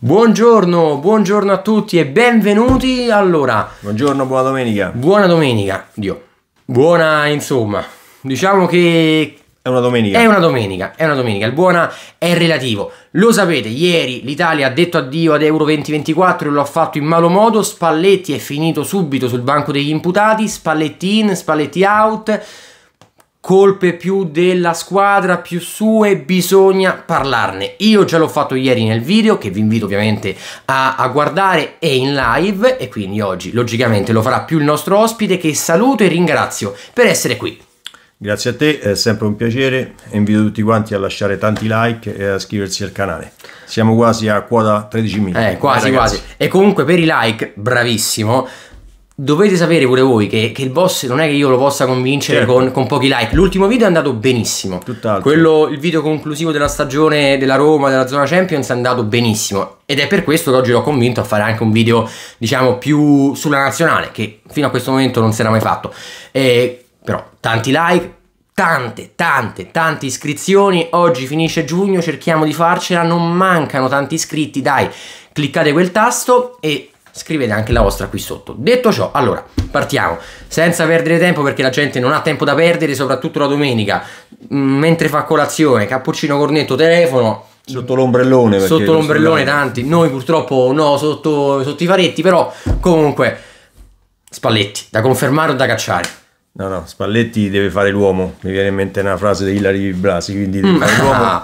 Buongiorno, buongiorno a tutti e benvenuti. Allora, buongiorno, buona domenica. Buona domenica, Dio. Buona, insomma, diciamo che è una domenica. È una domenica, è una domenica. Il buona è relativo. Lo sapete, ieri l'Italia ha detto addio ad Euro 2024 e lo fatto in malo modo. Spalletti è finito subito sul banco degli imputati, Spalletti in, Spalletti out colpe più della squadra, più sue, bisogna parlarne. Io già l'ho fatto ieri nel video che vi invito ovviamente a, a, guardare e in live e quindi oggi logicamente lo farà più il nostro ospite che saluto e ringrazio per essere qui. Grazie a te, è sempre un piacere invito tutti quanti a lasciare tanti like e a iscriversi al canale. Siamo quasi a quota 13.000. Eh, quasi, eh, quasi. E comunque per i like, bravissimo, dovete sapere pure voi che, che, il boss non è che io lo possa convincere certo. con, con, pochi like. L'ultimo video è andato benissimo. Tutt'altro. Quello, il video conclusivo della stagione della Roma, della zona Champions, è andato benissimo. Ed è per questo che oggi l'ho convinto a fare anche un video, diciamo, più sulla nazionale, che fino a questo momento non si era mai fatto. E, eh, però, tanti like. Tante, tante, tante iscrizioni. Oggi finisce giugno, cerchiamo di farcela. Non mancano tanti iscritti. Dai, cliccate quel tasto e scrivete anche la vostra qui sotto. Detto ciò, allora partiamo senza perdere tempo perché la gente non ha tempo da perdere, soprattutto la domenica, mm, mentre fa colazione, cappuccino, cornetto, telefono. Sotto l'ombrellone, sotto l'ombrellone, tanti. Noi purtroppo no, sotto, sotto i faretti, però comunque Spalletti, da confermare o da cacciare? No, no, Spalletti deve fare l'uomo. Mi viene in mente una frase di Hilary Blasi, quindi deve mm. fare l'uomo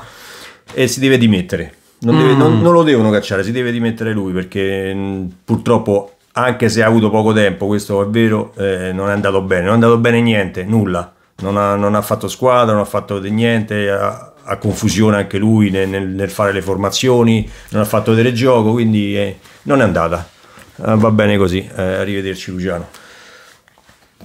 e si deve dimettere non, deve, mm. non, non lo devono cacciare, si deve dimettere lui perché mh, mm, purtroppo anche se ha avuto poco tempo, questo è vero, eh, non è andato bene, non è andato bene niente, nulla, non ha, non ha fatto squadra, non ha fatto niente, ha, ha confusione anche lui nel, nel, fare le formazioni, non ha fatto vedere gioco, quindi eh, non è andata, eh, va bene così, eh, arrivederci Luciano.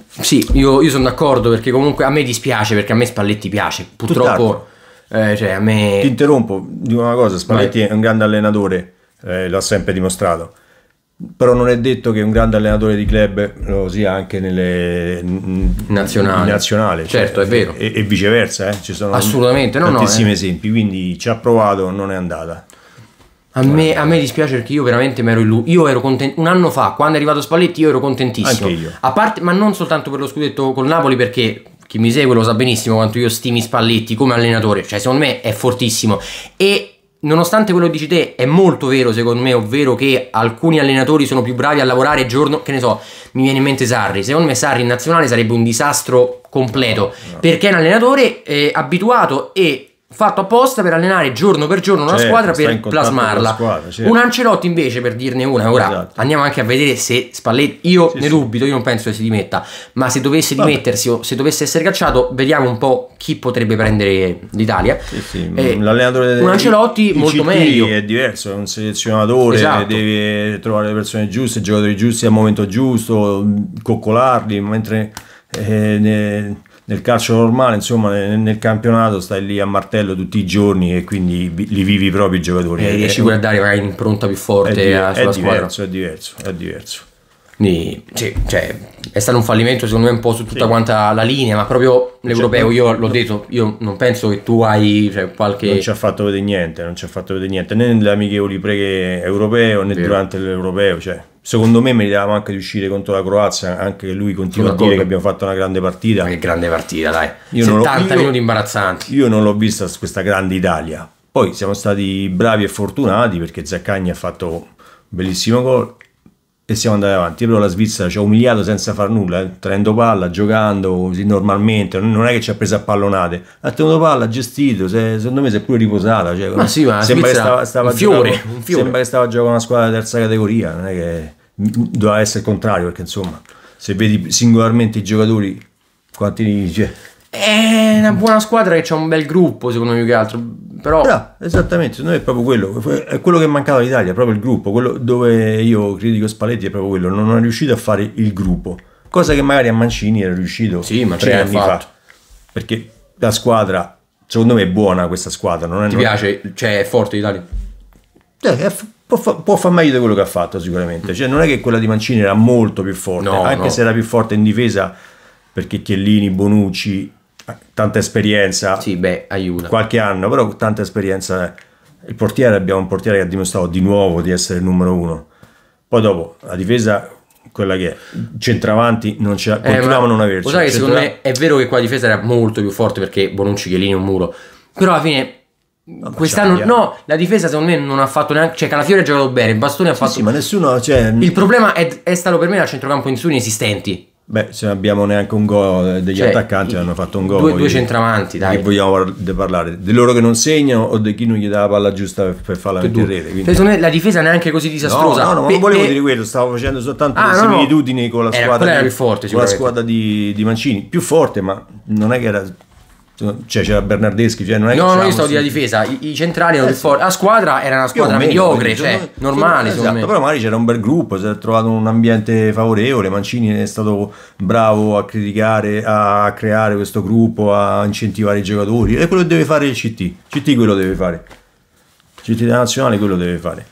Sì, io, io sono d'accordo perché comunque a me dispiace perché a me Spalletti piace, purtroppo... Tutt'altro eh, cioè, a me... Ti interrompo, dico una cosa, Spalletti Vai. è un grande allenatore, eh, l'ha sempre dimostrato, però non è detto che un grande allenatore di club lo sia anche nelle nazionali. nazionale. Cioè, certo, è vero. E, e viceversa, eh? ci sono Assolutamente, no, tantissimi no, eh. esempi, quindi ci ha provato, non è andata. A me, a me, dispiace perché io veramente mi ero illuso. Io ero contento. Un anno fa, quando è arrivato Spalletti, io ero contentissimo. Anche io. A parte, ma non soltanto per lo scudetto col Napoli, perché chi mi segue lo sa benissimo quanto io stimi Spalletti come allenatore, cioè secondo me è fortissimo e nonostante quello che dici te è molto vero secondo me, ovvero che alcuni allenatori sono più bravi a lavorare giorno, che ne so, mi viene in mente Sarri, secondo me Sarri in nazionale sarebbe un disastro completo, no, no. perché è un allenatore eh, abituato e fatto apposta per allenare giorno per giorno una certo, squadra per plasmarla. Squadra, certo. Un Ancelotti invece per dirne una, ora esatto. andiamo anche a vedere se Spalletti, io sì, ne sì. dubito, io non penso che si dimetta, ma se dovesse Vabbè. dimettersi o se dovesse essere cacciato, vediamo un po' chi potrebbe prendere l'Italia. Sì, eh, mm, L'allenatore un Ancelotti I, molto ICT meglio. è diverso, è un selezionatore, esatto. deve trovare le persone giuste, i giocatori giusti al momento giusto, mm, coccolarli, mentre... Eh, ne nel calcio normale, insomma, nel, nel, campionato stai lì a martello tutti i giorni e quindi li vivi proprio i giocatori. E riesci a guardare, magari un'impronta più forte è, di, eh, è, diverso, è, diverso, è diverso, quindi, sì, cioè, è stato un fallimento secondo me un po' su tutta sì. quanta la linea, ma proprio l'europeo, cioè, io l'ho detto, io non penso che tu hai cioè, qualche... Non ci ha fatto vedere niente, non ci ha fatto vedere niente, né nelle amichevoli preghe europeo né Vero. durante l'europeo, cioè, secondo me meritavamo anche di uscire contro la Croazia, anche lui continua a dire che abbiamo fatto una grande partita. Ma che grande partita, dai, io 70 minuti imbarazzanti. Io non l'ho vista questa grande Italia, poi siamo stati bravi e fortunati perché Zaccagni ha fatto un bellissimo gol e siamo andati avanti. Però la Svizzera ci ha umiliato senza far nulla, eh, tenendo palla, giocando normalmente, non è che ci ha preso a pallonate, ha tenuto palla, ha gestito, se, secondo me si è pure riposata. Cioè, ma sì, ma sembra che stava, stava un, fiore, giocando, un fiore. Sembra che stava giocando una squadra di terza categoria, non è che doveva essere il contrario, perché insomma, se vedi singolarmente i giocatori, quanti... Cioè, è una buona squadra che c'è un bel gruppo, secondo me più che altro. Però... Bra, esattamente, secondo me è proprio quello. È quello che mancava all'Italia, proprio il gruppo. Quello dove io critico Spalletti è proprio quello. Non è riuscito a fare il gruppo. Cosa che magari a Mancini era riuscito sì, Mancini tre anni fatto. fa. Perché la squadra, secondo me, è buona questa squadra. Non è Ti non... piace? Cioè, è forte l'Italia? Eh, f- può, fa- può far meglio di quello che ha fatto sicuramente. Cioè, non è che quella di Mancini era molto più forte, no, anche no. se era più forte in difesa perché Chiellini, Bonucci tanta esperienza. Sì, beh, aiuta. Qualche anno, però tanta esperienza. Il portiere, abbiamo un portiere che ha dimostrato di nuovo di essere il numero uno. Poi dopo, la difesa, quella che è, centravanti, non c'è, eh, continuiamo a non averci. Lo sai che secondo me è vero che qua la difesa era molto più forte perché Bonucci, Chiellini, un muro. Però alla fine No, quest'anno no, la difesa secondo me non ha fatto neanche. Cioè, Calafiori ha giocato bene, Bastoni ha sì, fatto. Sì, ma nessuno. Cioè... Il problema è, è, stato per me a centrocampo in su inesistenti. Beh, se non abbiamo neanche un gol eh, degli cioè, attaccanti, hanno fatto un gol. Due, due centravanti, dai. Che vogliamo parlare? Di loro che non segnano o di chi non gli dà la palla giusta per, per farla mettere in rete? Quindi... La difesa neanche così disastrosa. No, no, no Pe- non volevo dire quello, stavo facendo soltanto ah, le similitudini no. con la squadra. Era, di, forte, con la squadra di, di Mancini, più forte, ma non è che era cioè, cioè c'era Bernardeschi cioè non è no, no io stavo di la difesa i, i centrali erano eh, più forti la squadra era una squadra meno, mediocre cioè sono, normale sono, esatto, però magari c'era un bel gruppo si è trovato un ambiente favorevole Mancini è stato bravo a criticare a creare questo gruppo a incentivare i giocatori e quello deve fare il CT CT quello deve fare CT nazionale quello deve fare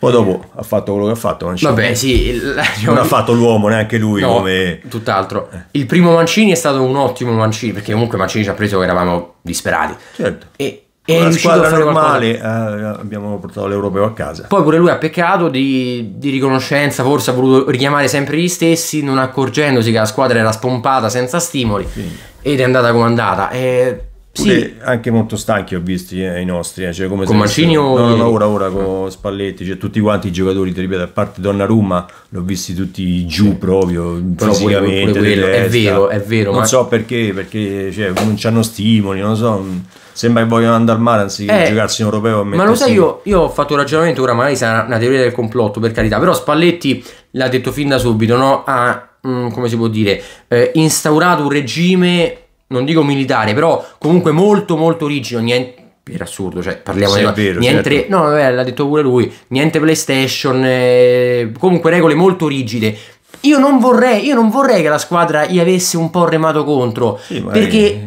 poi dopo ha fatto quello che ha fatto Mancini. Vabbè, sì, il... non ha fatto l'uomo neanche lui no, come... tutt'altro. Eh. Il primo Mancini è stato un ottimo Mancini, perché comunque Mancini ci ha preso che eravamo disperati. Certo. E e la squadra normale eh, abbiamo portato l'europeo a casa. Poi pure lui ha peccato di, di, riconoscenza, forse ha voluto richiamare sempre gli stessi, non accorgendosi che la squadra era spompata senza stimoli sì. ed è andata come è andata. E sì. anche molto stanchi ho visto i nostri, eh, cioè come con Mancini o... No, no, ora, ora con Spalletti, cioè tutti quanti i giocatori, ti ripeto, a parte Donnarumma, l'ho visti tutti giù proprio, Però fisicamente, pure, pure è vero, è vero. Non ma... so perché, perché cioè, non hanno stimoli, non so... Sembra che vogliono andare al mare anziché eh, giocarsi in europeo. Ma lo sai, io, io, ho fatto un ragionamento, ora magari sarà una teoria del complotto, per carità. Però Spalletti l'ha detto fin da subito, no? Ha, mh, mm, come si può dire, eh, instaurato un regime non dico militare, però comunque molto molto rigido, niente per assurdo, cioè parliamo sì, di vero, niente, certo. no, vabbè, l'ha detto pure lui, niente PlayStation, eh, comunque regole molto rigide. Io non vorrei, io non vorrei che la squadra gli avesse un po' remato contro, sì, perché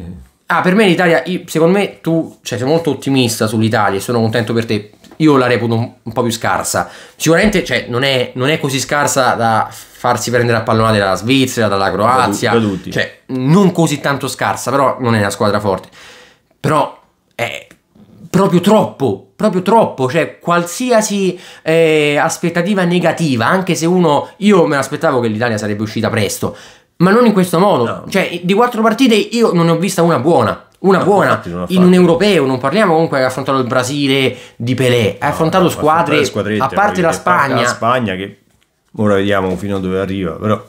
ah, per me l'Italia, secondo me tu cioè, sei molto ottimista sull'Italia e sono contento per te io la reputo un, un po' più scarsa. Sicuramente cioè, non, è, non, è, così scarsa da farsi prendere a pallonate dalla Svizzera, dalla Croazia, da, da cioè, non così tanto scarsa, però non è una squadra forte. Però è proprio troppo, proprio troppo, cioè qualsiasi eh, aspettativa negativa, anche se uno, io me l'aspettavo che l'Italia sarebbe uscita presto, ma non in questo modo, no. cioè di quattro partite io non ne ho vista una buona, una buona in un europeo. Non parliamo comunque che ha affrontato il Brasile di Pelé, ha no, affrontato no, squadre a parte la Spagna. La Spagna che ora vediamo fino a dove arriva, però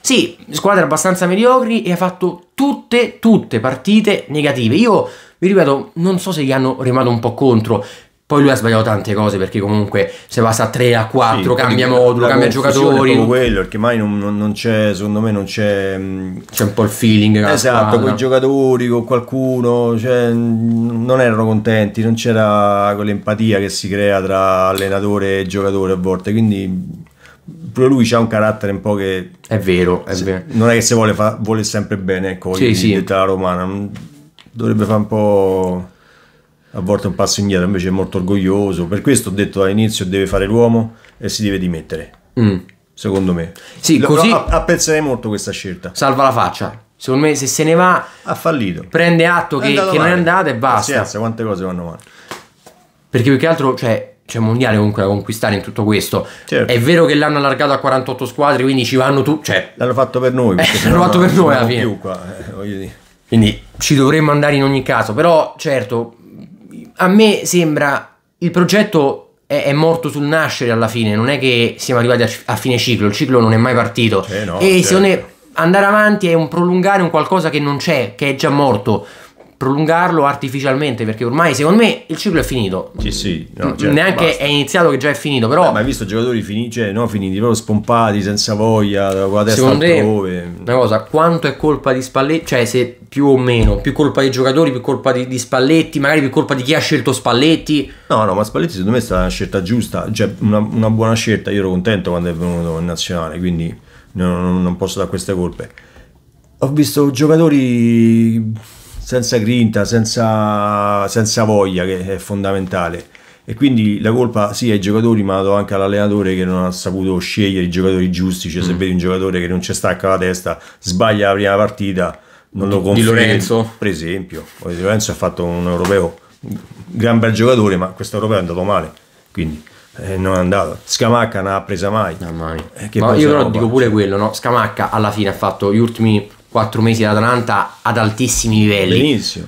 sì, squadre abbastanza mediocri e ha fatto tutte, tutte partite negative. Io vi ripeto, non so se gli hanno rimato un po' contro. Poi lui ha sbagliato tante cose perché comunque se passa a 3, a 4, sì, cambia modulo, cambia giocatori. È quello, perché mai non, non c'è, secondo me non c'è... Mm, c'è un po' il feeling. Esatto, con i giocatori, con qualcuno, cioè, mm, non erano contenti, non c'era quell'empatia che si crea tra allenatore e giocatore a volte, quindi pure lui ha un carattere un po' che... È vero, è vero. Non è che se vuole, fa, vuole sempre bene, ecco, sì, sì. la romana, dovrebbe fare un po' a volte un passo indietro, invece è molto orgoglioso. Per questo ho detto all'inizio deve fare l'uomo e si deve dimettere. Mm. Secondo me. Sì, Lo, così... Apprezzerei molto questa scelta. Salva la faccia. Secondo me se se ne va... Ha fallito. Prende atto che, che non è andata e basta. Pazienza, quante cose vanno male. Perché più che altro, cioè, c'è mondiale comunque da conquistare in tutto questo. Certo. È vero che l'hanno allargato a 48 squadre, quindi ci vanno tu. Cioè, l'hanno fatto per noi. Eh, l'hanno fatto per noi alla fine. Più qua, eh, Quindi ci dovremmo andare in ogni caso. Però, certo, a me sembra il progetto è, è, morto sul nascere alla fine, non è che siamo arrivati a, a fine ciclo, il ciclo non è mai partito. Eh no, e certo. secondo me andare avanti è un prolungare un qualcosa che non c'è, che è già morto prolungarlo artificialmente perché ormai secondo me il ciclo è finito sì, sì, no, mm, certo, neanche basta. è iniziato che già è finito però ma hai visto giocatori finiti cioè, no, finiti proprio spompati senza voglia con la testa secondo altrove. te una cosa quanto è colpa di Spalletti cioè se più o meno più colpa dei giocatori più colpa di, di, Spalletti magari più colpa di chi ha scelto Spalletti no no ma Spalletti secondo me è stata una scelta giusta cioè una, una buona scelta io ero contento quando è venuto in nazionale quindi non, non posso dare queste colpe ho visto giocatori senza grinta, senza, senza voglia che è fondamentale e quindi la colpa sì ai giocatori ma la do anche all'allenatore che non ha saputo scegliere i giocatori giusti cioè se mm. vedi un giocatore che non ci stacca la testa sbaglia la prima partita non lo confermi di Lorenzo per esempio di Lorenzo ha fatto un europeo un gran bel giocatore ma questo europeo è andato male quindi eh, non è andato Scamacca non ha presa mai, non mai. Eh, ma io però roba? dico pure quello no? Scamacca alla fine ha fatto gli ultimi quattro mesi ad Atalanta ad altissimi livelli. Benissimo.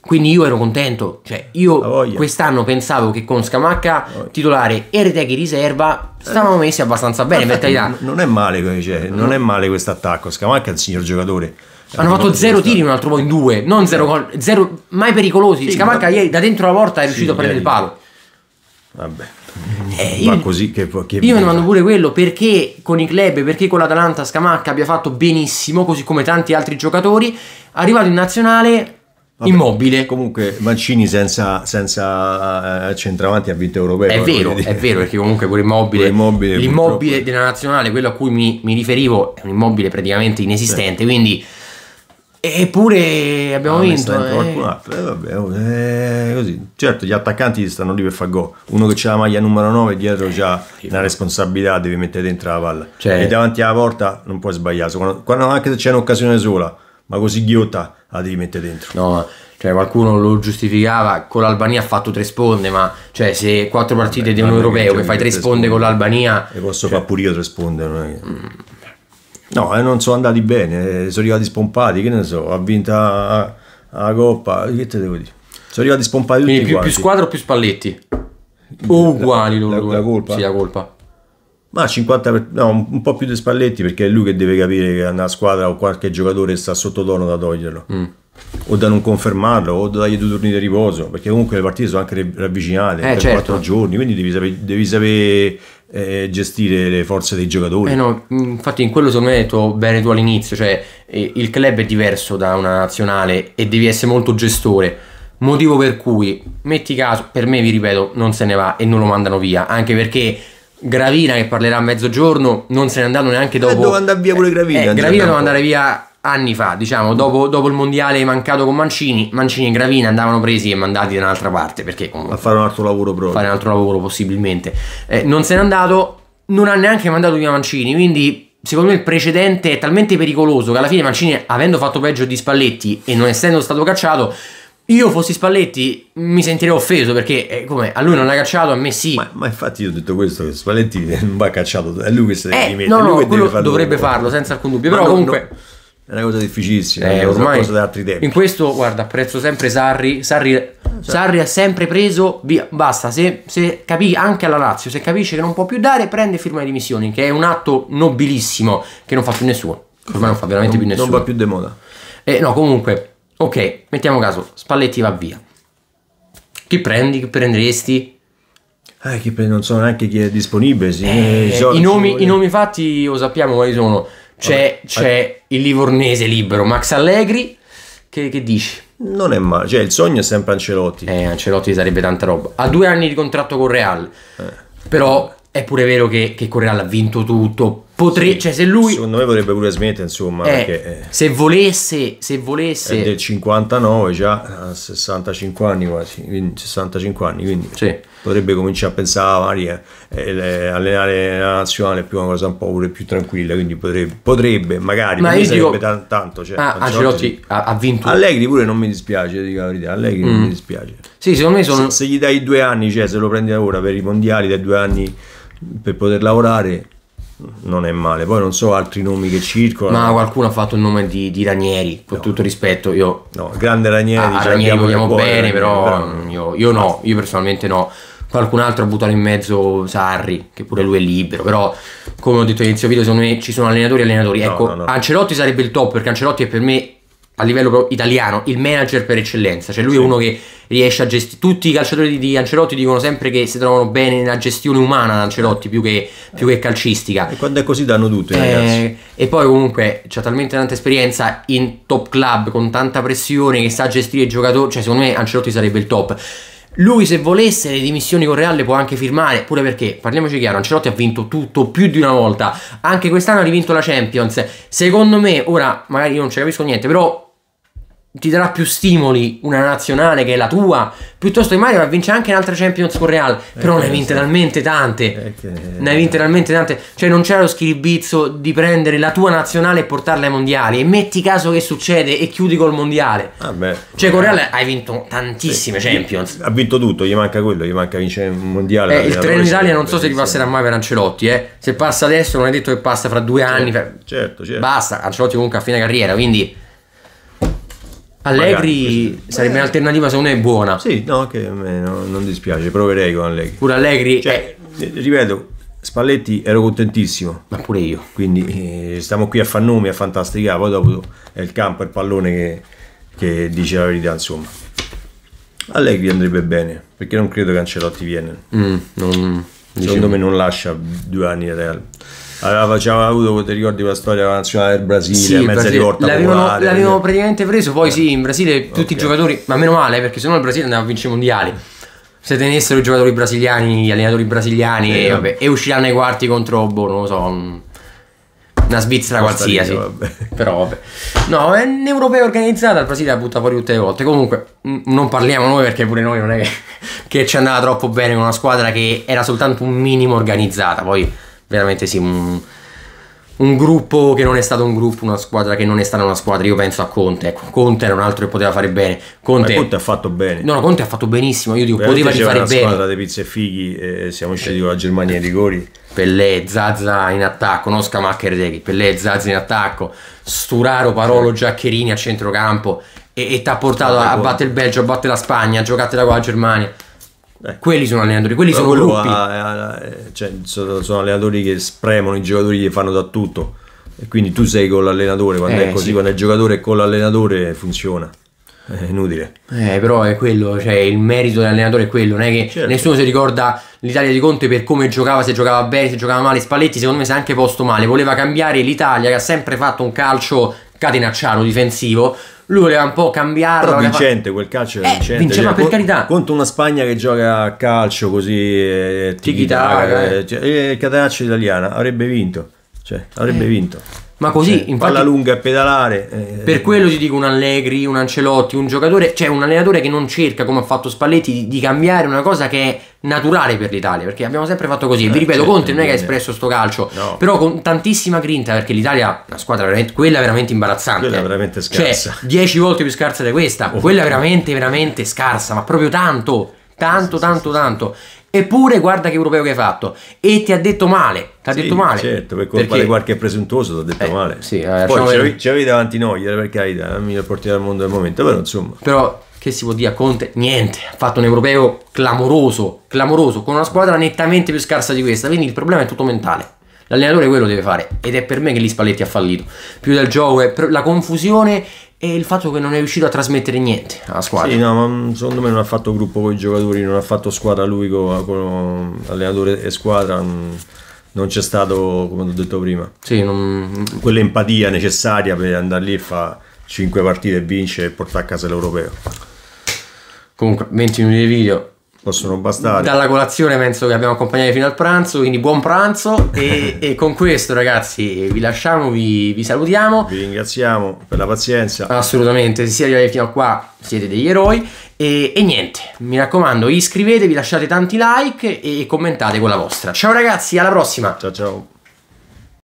Quindi io ero contento, cioè io quest'anno pensavo che con Scamacca titolare e Reteghi riserva stavamo messi abbastanza bene, per carità. Non è male, cioè, non è male questo attacco, Scamacca è il signor giocatore. Hanno fatto zero tiri un altro po' in due, non zero eh. gol, zero mai pericolosi. Sì, Scamacca ma... ieri da dentro la porta è riuscito sì, a prendere il palo. Vabbè. Eh, io, così che, che io mi mando pure quello perché con i club, perché con l'Atalanta Scamacca abbia fatto benissimo, così come tanti altri giocatori, arrivato in nazionale Vabbè, immobile. Comunque Mancini senza, senza uh, centravanti ha vinto europeo. È vero, è vero, perché comunque pure immobile, l'immobile purtroppo... della nazionale, quello a cui mi, mi, riferivo, è un immobile praticamente inesistente, sì. quindi Eppure abbiamo ah, vinto. Eh. Qualcun altro. Eh, vabbè, eh, così. Certo, gli attaccanti stanno lì per far gol. Uno che c'ha la maglia numero 9 dietro eh, una responsabilità, devi mettere dentro la palla. Cioè. E davanti alla porta non puoi sbagliare. Quando, quando anche se c'è un'occasione sola, ma così ghiotta, la devi mettere dentro. No, cioè qualcuno lo giustificava. Con l'Albania ha fatto tre sponde, ma cioè, se quattro partite vabbè, di un europeo che fai tre sponde, sponde con l'Albania. E posso cioè. fare pure io tre sponde, non è che... Mm. No, eh, non sono andati bene, eh, sono arrivati spompati, che ne so, ha vinto la, Coppa, che te devo dire? Sono arrivati spompati tutti Quindi più, quanti. più squadra o più Spalletti? O uguali loro la, La colpa? Sì, la colpa. Ma 50 per, no, un po' più di Spalletti perché è lui che deve capire che una squadra o qualche giocatore sta sottotono da toglierlo. Mm o da non confermarlo o da dargli due turni di riposo perché comunque le partite sono anche ravvicinate eh, per certo. giorni quindi devi sapere, devi sapere eh, gestire le forze dei giocatori. Eh no, infatti in quello secondo me hai detto bene tu all'inizio, cioè eh, il club è diverso da una nazionale e devi essere molto gestore. Motivo per cui, metti caso, per me vi ripeto, non se ne va e non lo mandano via, anche perché Gravina che parlerà a mezzogiorno non se ne andato neanche eh, dopo... Eh, dove andare via pure eh, Gravina? Eh, Gravina deve andare via anni fa, diciamo, dopo, dopo, il mondiale mancato con Mancini, Mancini e Gravina andavano presi e mandati da un'altra parte perché comunque, a fare un altro lavoro proprio. Fare un altro lavoro possibilmente. Eh, non se n'è andato, non ha neanche mandato via Mancini, quindi secondo me il precedente è talmente pericoloso che alla fine Mancini avendo fatto peggio di Spalletti e non essendo stato cacciato io fossi Spalletti mi sentirei offeso perché eh, come, a lui non l'ha cacciato, a me sì. Ma, ma, infatti io ho detto questo: che Spalletti non va cacciato, è lui che si eh, deve eh, rimettere. No, no, deve farlo dovrebbe farlo senza alcun dubbio. Ma però no, comunque. No è una cosa difficilissima, eh, ormai cosa da altri tempi. In questo, guarda, apprezzo sempre Sarri. Sarri, eh, Sarri ha sempre preso via. Basta, se, se capì anche alla Lazio, se capisce che non può più dare, prende e firma le dimissioni, che è un atto nobilissimo che non fa più nessuno. Ormai non fa veramente non, più nessuno. Non va più de moda. Eh, no, comunque, ok, mettiamo caso, Spalletti va via. Chi prendi? Chi prenderesti? Eh, chi pre- non so neanche chi è disponibile. Sì, eh, i, nomi, i, nomi, fatti lo sappiamo quali sono. C'è, Vabbè, c'è il Livornese libero, Max Allegri. Che, che, dici? Non è male, cioè il sogno è sempre Ancelotti. Eh, Ancelotti sarebbe tanta roba. Ha due anni di contratto con Real, eh. però è pure vero che, che con Real ha vinto tutto, Potrebbe, sì, cioè se lui... Secondo me vorrebbe pure smettere, insomma. Eh, perché, eh, se volesse, se volesse... È del 59, già a 65 anni quasi, 65 anni, quindi sì. potrebbe cominciare a pensare, magari eh, eh allenare la nazionale è più una cosa un po' pure più tranquilla, quindi potrebbe, potrebbe magari, ma io dico... T- tanto. Cioè, ah, Ancelotti sì. ha, vinto. Allegri pure non mi dispiace, dico la verità, Allegri mm. non mi dispiace. Sì, secondo me sono... Se, se gli dai due anni, cioè se lo prendi ora per i mondiali, dai due anni per poter lavorare non è male. Poi non so altri nomi che circolano. Ma qualcuno ha fatto il nome di, di Ranieri, con no. tutto rispetto. Io... No, grande Ranieri. A, Ranieri vogliamo buone, bene, però, però... Io, io, no, io personalmente no. Qualcun altro ha buttato in mezzo Sarri, che pure lui è libero, però come ho detto all'inizio video, secondo me ci sono allenatori e allenatori. No, ecco, no, Ancelotti sarebbe il top perché Ancelotti è per me a livello italiano il manager per eccellenza, cioè lui sì. è uno che riesce a gestire tutti i calciatori di Ancelotti dicono sempre che si trovano bene nella gestione umana Ancelotti più che, più che calcistica e quando è così danno tutto eh, ragazzi e poi comunque c'ha talmente tanta esperienza in top club con tanta pressione che sa gestire i giocatori cioè secondo me Ancelotti sarebbe il top lui se volesse le dimissioni con Reale, può anche firmare, pure perché, parliamoci chiaro, Ancelotti ha vinto tutto più di una volta, anche quest'anno ha rivinto la Champions, secondo me, ora magari io non ci capisco niente, però ti darà più stimoli una nazionale che è la tua, piuttosto che Mario va a vincere anche un'altra Champions con Real, eh, però eh, eh, ne hai vinte talmente tante, che... ne ha vinte talmente tante, cioè non c'è lo schiribizzo di prendere la tua nazionale e portarla ai mondiali, e metti caso che succede e chiudi col mondiale, ah beh, cioè con Real hai vinto tantissime sì, Champions, ha vinto tutto, gli manca quello, gli manca vincere un mondiale. Eh, il treno in Italia non so se ripasserà mai per Ancelotti, eh. se passa adesso non è detto che passa fra due anni, certo, certo, certo. basta, Ancelotti comunque a fine carriera, quindi Allegri Magari. sarebbe eh. un'alternativa secondo me buona. Sì, no, che a me no, non dispiace, proverei con Allegri. Pure Allegri cioè, è... Eh. Eh, ripeto, Spalletti ero contentissimo. Ma pure io. Quindi eh, stiamo qui a far nomi, a fantasticare, poi dopo è il campo, è il pallone che, che dice la verità, insomma. Allegri andrebbe bene, perché non credo che Ancelotti viene. Mm, non, Secondo diciamo. me non lascia due anni a Real. Allora facciamo avuto, ti ricordi la storia della nazionale del Brasile, sì, mezza Brasile. rivolta l'avevano, popolare, l'avevano praticamente preso, poi eh. sì, in Brasile tutti okay. i giocatori, ma meno male perché sennò il Brasile andava a vincere i mondiali. Se tenessero i giocatori brasiliani, gli allenatori brasiliani eh, e, vabbè, e usciranno ai quarti contro, boh, non lo so, una Svizzera qualsiasi. Rica, vabbè. Però vabbè. No, è un'europea organizzata, il Brasile la butta fuori tutte le volte. Comunque, non parliamo noi perché pure noi non è che ci andava troppo bene con una squadra che era soltanto un minimo organizzata. Poi veramente sì, un, un, gruppo che non è stato un gruppo, una squadra che non è stata una squadra. Io penso a Conte, ecco, Conte era un altro che poteva fare bene. Conte, Conte ha fatto bene. No, no, Conte ha fatto benissimo, io dico, veramente poteva rifare bene. una squadra dei pizze fighi, eh, siamo usciti con la Germania ai rigori. Pellè, Zazza in attacco, no Scamacca Deghi, Pellè, Zazza in attacco, Sturaro, Parolo, Giaccherini a centrocampo e, e ti ha portato a, a battere il Belgio, a battere la Spagna, a giocare con la Germania. Eh. Quelli sono allenatori, quelli Però sono gruppi. Ha, ha, cioè, sono, sono, allenatori che spremono i giocatori, gli fanno da tutto. E quindi tu sei con l'allenatore, quando eh, è così, sì. quando il giocatore è con l'allenatore funziona. È inutile. Eh, però è quello, cioè il merito dell'allenatore è quello, non è che certo. nessuno si ricorda l'Italia di Conte per come giocava, se giocava bene, se giocava male, Spalletti secondo me si è anche posto male, voleva cambiare l'Italia che ha sempre fatto un calcio catenacciano difensivo. Lui voleva un po' cambiarlo. Però vincente quel calcio eh, vincente. Vinceva cioè, per carità. Contro una Spagna che gioca a calcio così, eh, tiki-taka, eh. eh, cioè, eh catenaccio italiana, avrebbe vinto. Cioè, avrebbe eh. vinto. Ma così, cioè, infatti, palla lunga e pedalare. Eh, per quello ti dico un Allegri, un Ancelotti, un giocatore, cioè un allenatore che non cerca, come ha fatto Spalletti, di, di cambiare una cosa che è naturale per l'Italia, perché abbiamo sempre fatto così. Eh, Vi ripeto, certo, Conte non è che ha espresso sto calcio, no. però con tantissima grinta, perché l'Italia, una squadra veramente, quella veramente imbarazzante. Quella veramente cioè, scarsa. Cioè, 10 volte più scarsa di questa, oh, quella veramente, veramente scarsa, ma proprio tanto tanto, tanto, tanto. Eppure guarda che europeo che hai fatto e ti ha detto male, ti ha sì, detto male. Certo, per colpa perché... di qualche presuntuoso ti ha detto eh, male. Sì, eh, Poi ce l'avevi, che... davanti noi, per carità, il miglior portiere del mondo del momento, però insomma. Però che si può dire a Conte? Niente, ha fatto un europeo clamoroso, clamoroso, con una squadra nettamente più scarsa di questa, quindi il problema è tutto mentale. L'allenatore quello deve fare ed è per me che lì Spalletti ha fallito. Più del gioco è la confusione e il fatto che non è riuscito a trasmettere niente alla squadra. Sì, no, ma mm, secondo me non ha fatto gruppo con i giocatori, non ha fatto squadra lui con, con allenatore e squadra. Mm, non c'è stato, come ho detto prima, sì, non... quell'empatia necessaria per andare lì e fare 5 partite e vincere e portare a casa l'europeo. Comunque, 20 minuti di video, possono bastare. Dalla colazione penso che abbiamo accompagnato fino al pranzo, quindi buon pranzo e, e con questo ragazzi vi lasciamo, vi, vi, salutiamo. Vi ringraziamo per la pazienza. Assolutamente, se siete arrivati fino a qua siete degli eroi e, e niente, mi raccomando iscrivetevi, lasciate tanti like e commentate con la vostra. Ciao ragazzi, alla prossima! Ciao ciao!